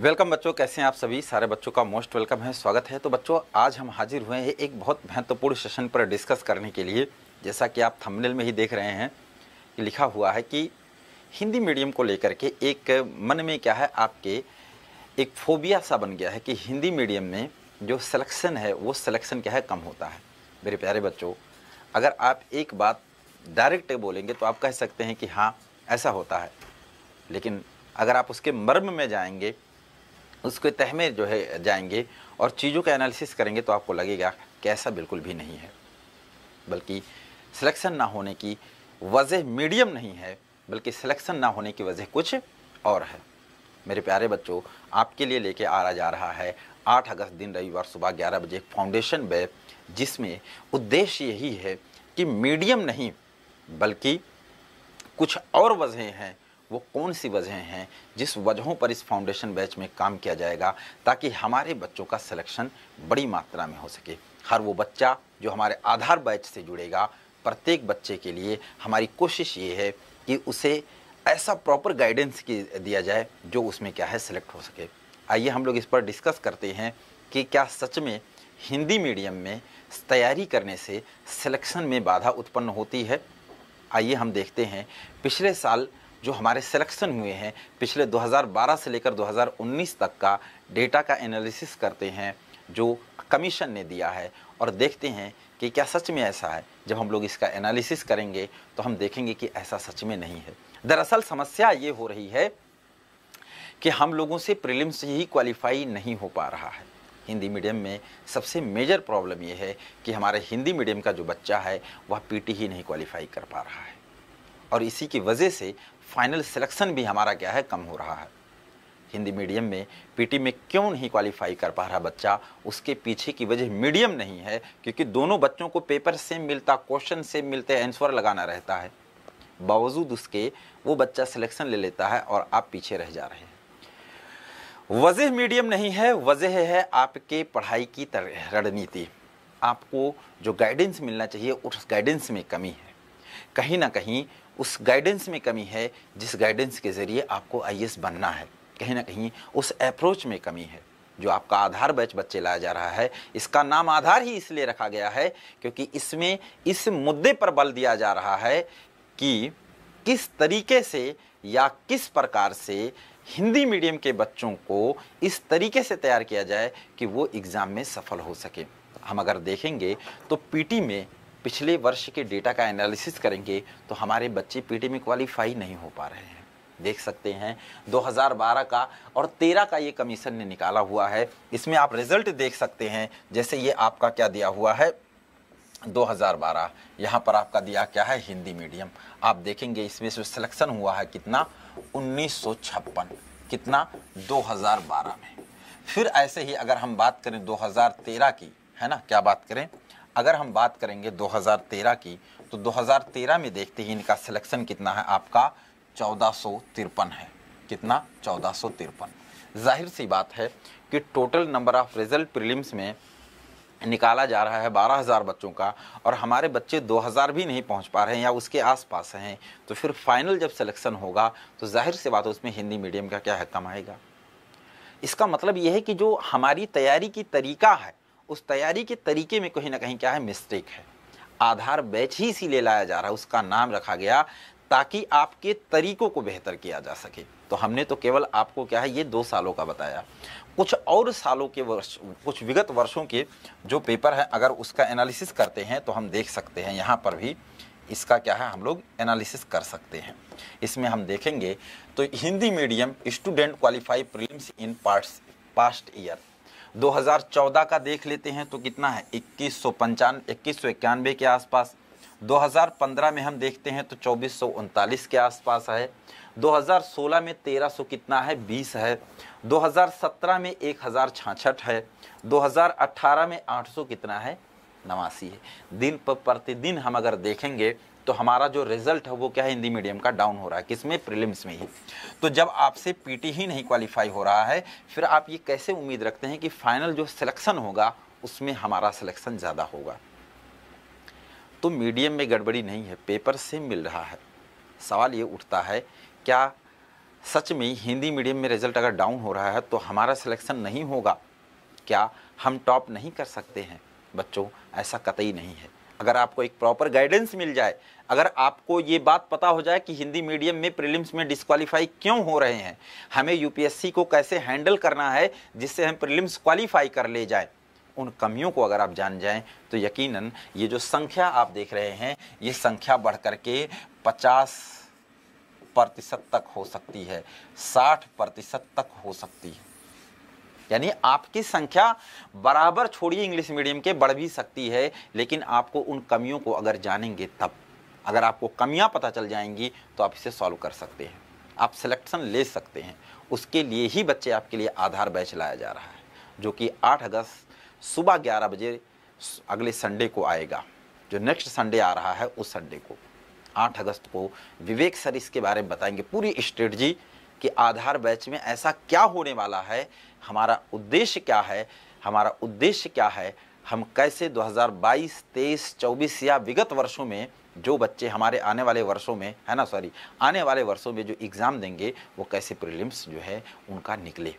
welcome बच्चों कैसे हैं आप सभी सारे बच्चों का मोस्ट वेलकम है स्वागत है तो बच्चों आज हम हाजिर हुए हैं एक बहुत महत्वपूर्ण सेशन पर डिस्कस करने के लिए जैसा कि आप थंबनेल में ही देख रहे हैं कि लिखा हुआ है कि हिंदी मीडियम को लेकर के एक मन में क्या है आपके एक फोबिया सा बन गया है कि हिंदी मीडियम में जो सलेक्शन है वो सलेक्शन क्या है कम होता है मेरे प्यारे बच्चों अगर आप एक बात डायरेक्ट बोलेंगे तो आप कह सकते हैं कि हाँ ऐसा होता है लेकिन अगर आप उसके मर्म में जाएंगे उसके तह में जो है जाएंगे और चीज़ों का एनालिसिस करेंगे तो आपको लगेगा कि ऐसा बिल्कुल भी नहीं है बल्कि सिलेक्शन ना होने की वजह मीडियम नहीं है बल्कि सिलेक्शन ना होने की वजह कुछ और है मेरे प्यारे बच्चों आपके लिए लेके आया जा रहा है 8 अगस्त दिन रविवार सुबह 11 बजे फाउंडेशन बे जिसमें उद्देश्य यही है कि मीडियम नहीं बल्कि कुछ और वजहें हैं वो कौन सी वजहें हैं जिस वजहों पर इस फाउंडेशन बैच में काम किया जाएगा ताकि हमारे बच्चों का सिलेक्शन बड़ी मात्रा में हो सके हर वो बच्चा जो हमारे आधार बैच से जुड़ेगा प्रत्येक बच्चे के लिए हमारी कोशिश ये है कि उसे ऐसा प्रॉपर गाइडेंस की दिया जाए जो उसमें क्या है सिलेक्ट हो सके आइए हम लोग इस पर डिस्कस करते हैं कि क्या सच में हिंदी मीडियम में तैयारी करने से सिलेक्शन में बाधा उत्पन्न होती है आइए हम देखते हैं पिछले साल जो हमारे सिलेक्शन हुए हैं पिछले 2012 से लेकर 2019 तक का डेटा का एनालिसिस करते हैं जो कमीशन ने दिया है और देखते हैं कि क्या सच में ऐसा है जब हम लोग इसका एनालिसिस करेंगे तो हम देखेंगे कि ऐसा सच में नहीं है दरअसल समस्या ये हो रही है कि हम लोगों से प्रिलिम से ही क्वालिफाई नहीं हो पा रहा है हिंदी मीडियम में सबसे मेजर प्रॉब्लम यह है कि हमारे हिंदी मीडियम का जो बच्चा है वह पीटी ही नहीं क्वालिफाई कर पा रहा है और इसी की वजह से फाइनल सिलेक्शन भी हमारा क्या है कम हो रहा है हिंदी मीडियम में पीटी में क्यों नहीं क्वालिफाई कर पा रहा बच्चा उसके पीछे की वजह मीडियम नहीं है क्योंकि दोनों बच्चों को पेपर सेम मिलता क्वेश्चन सेम मिलते आंसर लगाना रहता है बावजूद उसके वो बच्चा सिलेक्शन ले लेता है और आप पीछे रह जा रहे हैं वजह मीडियम नहीं है वजह है आपके पढ़ाई की रणनीति आपको जो गाइडेंस मिलना चाहिए उस गाइडेंस में कमी है कहीं ना कहीं उस गाइडेंस में कमी है जिस गाइडेंस के ज़रिए आपको आई बनना है कहीं ना कहीं उस अप्रोच में कमी है जो आपका आधार बैच बच्चे लाया जा रहा है इसका नाम आधार ही इसलिए रखा गया है क्योंकि इसमें इस मुद्दे पर बल दिया जा रहा है कि किस तरीके से या किस प्रकार से हिंदी मीडियम के बच्चों को इस तरीके से तैयार किया जाए कि वो एग्ज़ाम में सफल हो सके हम अगर देखेंगे तो पीटी में पिछले वर्ष के डेटा का एनालिसिस करेंगे तो हमारे बच्चे पीटी में क्वालिफाई नहीं हो पा रहे हैं देख सकते हैं 2012 का और 13 का ये कमीशन ने निकाला हुआ है इसमें आप रिजल्ट देख सकते हैं जैसे ये आपका क्या दिया हुआ है 2012 यहाँ पर आपका दिया क्या है हिंदी मीडियम आप देखेंगे इसमें से सिलेक्शन हुआ है कितना उन्नीस कितना 2012 में फिर ऐसे ही अगर हम बात करें 2013 की है ना क्या बात करें अगर हम बात करेंगे 2013 की तो 2013 में देखते ही इनका सिलेक्शन कितना है आपका चौदह है कितना चौदह जाहिर सी बात है कि total number of result prelims में निकाला जा रहा है 12,000 बच्चों का और हमारे बच्चे 2,000 भी नहीं पहुंच पा रहे हैं या उसके आसपास हैं तो फिर फाइनल जब सिलेक्शन होगा तो जाहिर सी बात है उसमें हिंदी मीडियम का क्या है कम आएगा इसका मतलब यह है कि जो हमारी तैयारी की तरीका है उस तैयारी के तरीके में कहीं ना कहीं क्या है मिस्टेक है आधार बैच ही इसीलिए लाया जा रहा है उसका नाम रखा गया ताकि आपके तरीकों को बेहतर किया जा सके तो हमने तो केवल आपको क्या है ये दो सालों का बताया कुछ और सालों के वर्ष कुछ विगत वर्षों के जो पेपर है अगर उसका एनालिसिस करते हैं तो हम देख सकते हैं यहाँ पर भी इसका क्या है हम लोग एनालिसिस कर सकते हैं इसमें हम देखेंगे तो Hindi medium student qualify prelims in parts past year 2014 का देख लेते हैं तो कितना है इक्कीस सौ पंचानवे इक्कीस सौ इक्यानवे के आसपास 2015 में हम देखते हैं तो चौबीस के आसपास है 2016 में 1300 कितना है 20 है 2017 में एक हज़ार है 2018 में 800 कितना है नवासी है दिन पर प्रतिदिन हम अगर देखेंगे तो हमारा जो रिजल्ट है वो क्या है हिंदी मीडियम का डाउन हो रहा है किसमें प्रिलिम्स में ही तो जब आपसे पीटी ही नहीं क्वालिफाई हो रहा है फिर आप ये कैसे उम्मीद रखते हैं कि फाइनल जो सिलेक्शन होगा उसमें हमारा सिलेक्शन ज़्यादा होगा तो मीडियम में गड़बड़ी नहीं है पेपर से मिल रहा है सवाल ये उठता है क्या सच में हिंदी मीडियम में रिजल्ट अगर डाउन हो रहा है तो हमारा सिलेक्शन नहीं होगा क्या हम टॉप नहीं कर सकते हैं बच्चों ऐसा कतई नहीं है अगर आपको एक प्रॉपर गाइडेंस मिल जाए अगर आपको ये बात पता हो जाए कि हिंदी मीडियम में प्रीलिम्स में डिस्क्वालीफाई क्यों हो रहे हैं हमें यूपीएससी को कैसे हैंडल करना है जिससे हम प्रीलिम्स क्वालिफाई कर ले जाएं उन कमियों को अगर आप जान जाएं तो यकीनन ये जो संख्या आप देख रहे हैं ये संख्या बढ़ करके पचास प्रतिशत तक हो सकती है साठ प्रतिशत तक हो सकती है यानी आपकी संख्या बराबर छोड़िए इंग्लिश मीडियम के बढ़ भी सकती है लेकिन आपको उन कमियों को अगर जानेंगे तब अगर आपको कमियां पता चल जाएंगी तो आप इसे सॉल्व कर सकते हैं आप सिलेक्शन ले सकते हैं उसके लिए ही बच्चे आपके लिए आधार बैच लाया जा रहा है जो कि 8 अगस्त सुबह 11 बजे अगले संडे को आएगा जो नेक्स्ट संडे आ रहा है उस संडे को 8 अगस्त को विवेक सर इसके बारे में बताएंगे पूरी स्ट्रेटजी कि आधार बैच में ऐसा क्या होने वाला है हमारा उद्देश्य क्या है हमारा उद्देश्य क्या है हम कैसे 2022, 23, 24 या विगत वर्षों में जो बच्चे हमारे आने वाले वर्षों में है ना सॉरी आने वाले वर्षों में जो एग्ज़ाम देंगे वो कैसे प्रीलिम्स जो है उनका निकले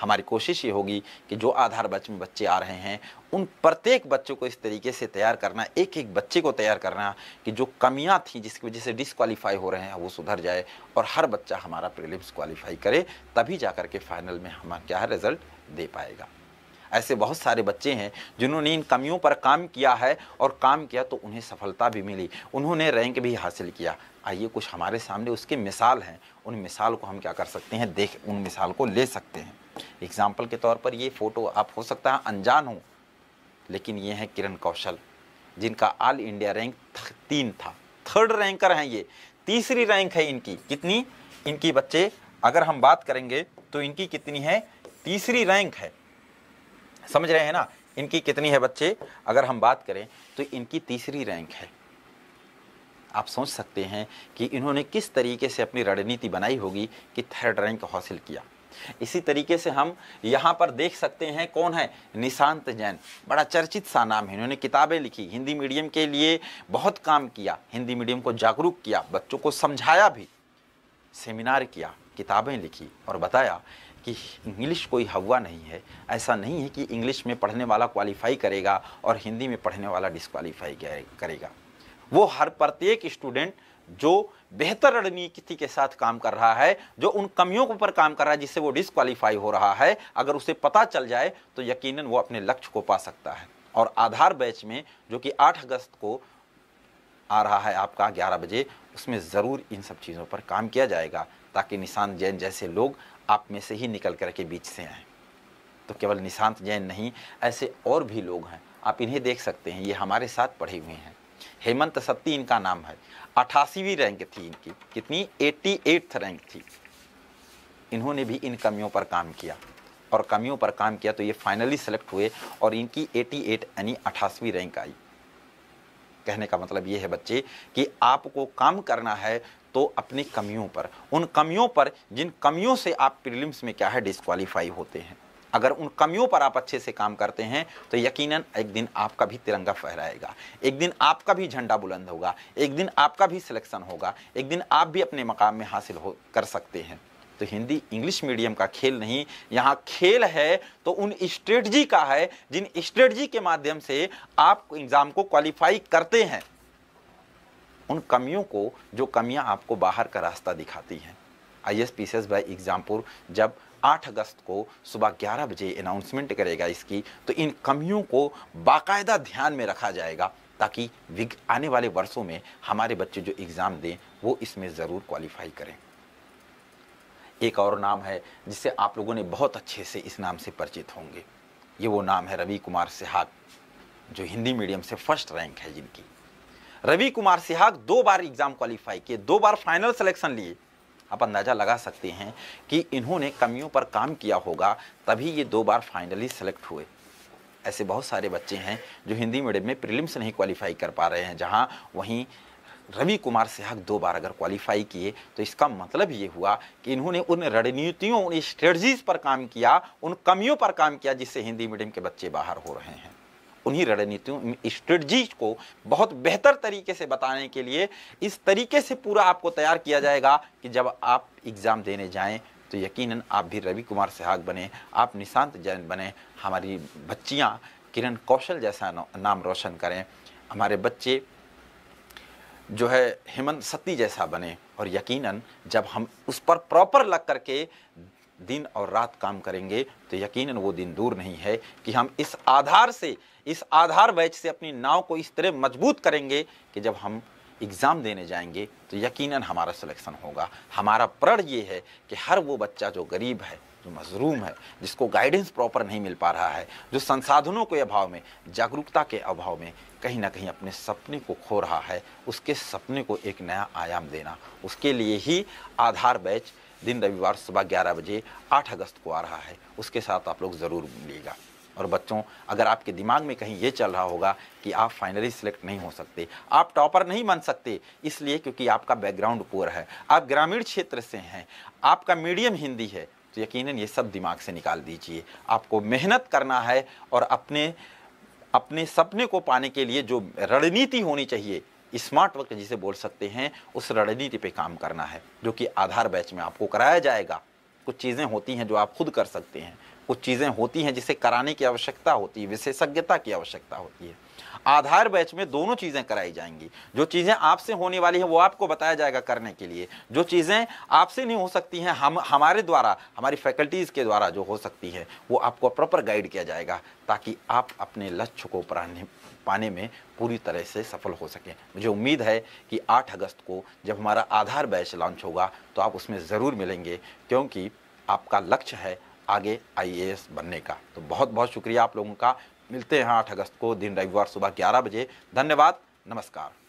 हमारी कोशिश ये होगी कि जो आधार बच में बच्चे आ रहे हैं उन प्रत्येक बच्चों को इस तरीके से तैयार करना एक एक बच्चे को तैयार करना कि जो कमियां थी जिसकी वजह से डिसक्वालीफाई हो रहे हैं वो सुधर जाए और हर बच्चा हमारा प्रीलिम्स क्वालिफाई करे तभी जा के फाइनल में हमारा क्या रिज़ल्ट दे पाएगा ऐसे बहुत सारे बच्चे हैं जिन्होंने इन कमियों पर काम किया है और काम किया तो उन्हें सफलता भी मिली उन्होंने रैंक भी हासिल किया आइए कुछ हमारे सामने उसके मिसाल हैं उन मिसाल को हम क्या कर सकते हैं देख उन मिसाल को ले सकते हैं एग्जाम्पल के तौर पर ये फ़ोटो आप हो सकता है अनजान हो लेकिन ये हैं किरण कौशल जिनका ऑल इंडिया रैंक तीन था थर्ड रैंकर हैं ये तीसरी रैंक है इनकी कितनी इनकी बच्चे अगर हम बात करेंगे तो इनकी कितनी है तीसरी रैंक है समझ रहे हैं ना इनकी कितनी है बच्चे अगर हम बात करें तो इनकी तीसरी रैंक है आप सोच सकते हैं कि इन्होंने किस तरीके से अपनी रणनीति बनाई होगी कि थर्ड रैंक हासिल किया इसी तरीके से हम यहाँ पर देख सकते हैं कौन है निशांत जैन बड़ा चर्चित सा नाम है इन्होंने किताबें लिखी हिंदी मीडियम के लिए बहुत काम किया हिंदी मीडियम को जागरूक किया बच्चों को समझाया भी सेमिनार किया किताबें लिखी और बताया कि इंग्लिश कोई हवा नहीं है ऐसा नहीं है कि इंग्लिश में पढ़ने वाला क्वालिफाई करेगा और हिंदी में पढ़ने वाला डिसक्वालीफाई करेगा वो हर प्रत्येक स्टूडेंट जो बेहतर रणनीति के साथ काम कर रहा है जो उन कमियों के ऊपर काम कर रहा है जिससे वो डिसक्वालीफाई हो रहा है अगर उसे पता चल जाए तो यकीनन वो अपने लक्ष्य को पा सकता है और आधार बैच में जो कि 8 अगस्त को आ रहा है आपका 11 बजे उसमें ज़रूर इन सब चीज़ों पर काम किया जाएगा ताकि निशांत जैन जैसे लोग आप में से ही निकल कर के बीच से आएँ तो केवल निशांत जैन नहीं ऐसे और भी लोग हैं आप इन्हें देख सकते हैं ये हमारे साथ पढ़े हुए हैं हेमंत सत्ती इनका नाम है अठासीवीं रैंक थी इनकी कितनी एट्टी एट्थ रैंक थी इन्होंने भी इन कमियों पर काम किया और कमियों पर काम किया तो ये फाइनली सेलेक्ट हुए और इनकी एटी एट यानी अठासीवीं रैंक आई कहने का मतलब ये है बच्चे कि आपको काम करना है तो अपनी कमियों पर उन कमियों पर जिन कमियों से आप प्रीलिम्स में क्या है डिस्क्वालीफाई होते हैं अगर उन कमियों पर आप अच्छे से काम करते हैं तो यकीनन एक दिन आपका भी तिरंगा फहराएगा एक दिन आपका भी झंडा बुलंद होगा एक दिन आपका भी सिलेक्शन होगा एक दिन आप भी अपने मकाम में हासिल हो कर सकते हैं तो हिंदी इंग्लिश मीडियम का खेल नहीं यहाँ खेल है तो उन स्ट्रेटजी का है जिन स्ट्रेटजी के माध्यम से आप एग्ज़ाम को क्वालिफाई करते हैं उन कमियों को जो कमियां आपको बाहर का रास्ता दिखाती हैं I S P C S by Exampur जब 8 अगस्त को सुबह 11 बजे अनाउंसमेंट करेगा इसकी तो इन कमियों को बाकायदा ध्यान में रखा जाएगा ताकि आने वाले वर्षों में हमारे बच्चे जो एग्ज़ाम दें वो इसमें ज़रूर क्वालिफाई करें एक और नाम है जिसे आप लोगों ने बहुत अच्छे से इस नाम से परिचित होंगे ये वो नाम है रवि कुमार सिहाग जो हिंदी मीडियम से फर्स्ट रैंक है जिनकी रवि कुमार सिहाग दो बार एग्ज़ाम क्वालिफाई किए दो बार फाइनल सिलेक्शन लिए आप अंदाज़ा लगा सकते हैं कि इन्होंने कमियों पर काम किया होगा तभी ये दो बार फाइनली सेलेक्ट हुए ऐसे बहुत सारे बच्चे हैं जो हिंदी मीडियम में प्रीलिम्स नहीं क्वालिफाई कर पा रहे हैं जहाँ वहीं रवि कुमार सिहाग दो बार अगर क्वालिफाई किए तो इसका मतलब ये हुआ कि इन्होंने उन रणनीतियों उन स्ट्रेटजीज पर काम किया उन कमियों पर काम किया जिससे हिंदी मीडियम के बच्चे बाहर हो रहे हैं उन्हीं रणनीतियों स्ट्रेटजी को बहुत बेहतर तरीके से बताने के लिए इस तरीके से पूरा आपको तैयार किया जाएगा कि जब आप एग्ज़ाम देने जाएं तो यकीनन आप भी रवि कुमार सहाग बने आप निशांत जैन बने हमारी बच्चियां किरण कौशल जैसा नाम रोशन करें हमारे बच्चे जो है हेमंत सती जैसा बने और यकीनन जब हम उस पर प्रॉपर लग करके दिन और रात काम करेंगे तो यकीनन वो दिन दूर नहीं है कि हम इस आधार से इस आधार बैच से अपनी नाव को इस तरह मजबूत करेंगे कि जब हम एग्ज़ाम देने जाएंगे तो यकीनन हमारा सिलेक्शन होगा हमारा प्रण ये है कि हर वो बच्चा जो गरीब है जो मजरूम है जिसको गाइडेंस प्रॉपर नहीं मिल पा रहा है जो संसाधनों के अभाव में जागरूकता के अभाव में कहीं ना कहीं अपने सपने को खो रहा है उसके सपने को एक नया आयाम देना उसके लिए ही आधार बैच दिन रविवार सुबह ग्यारह बजे आठ अगस्त को आ रहा है उसके साथ आप लोग ज़रूर मिलेगा और बच्चों अगर आपके दिमाग में कहीं ये चल रहा होगा कि आप फाइनली सिलेक्ट नहीं हो सकते आप टॉपर नहीं बन सकते इसलिए क्योंकि आपका बैकग्राउंड पुअर है आप ग्रामीण क्षेत्र से हैं आपका मीडियम हिंदी है तो यकीनन ये सब दिमाग से निकाल दीजिए आपको मेहनत करना है और अपने अपने सपने को पाने के लिए जो रणनीति होनी चाहिए स्मार्ट वर्क जिसे बोल सकते हैं उस रणनीति पे काम करना है जो कि आधार बैच में आपको कराया जाएगा कुछ चीज़ें होती हैं जो आप खुद कर सकते हैं कुछ चीज़ें होती हैं जिसे कराने की आवश्यकता होती है विशेषज्ञता की आवश्यकता होती है आधार बैच में दोनों चीज़ें कराई जाएंगी जो चीज़ें आपसे होने वाली हैं वो आपको बताया जाएगा करने के लिए जो चीज़ें आपसे नहीं हो सकती हैं हम हमारे द्वारा हमारी फैकल्टीज़ के द्वारा जो हो सकती है वो आपको प्रॉपर गाइड किया जाएगा ताकि आप अपने लक्ष्य को प्राने पाने में पूरी तरह से सफल हो सकें मुझे उम्मीद है कि 8 अगस्त को जब हमारा आधार बैच लॉन्च होगा तो आप उसमें ज़रूर मिलेंगे क्योंकि आपका लक्ष्य है आगे आईएएस बनने का तो बहुत बहुत शुक्रिया आप लोगों का मिलते हैं आठ अगस्त को दिन रविवार सुबह ग्यारह बजे धन्यवाद नमस्कार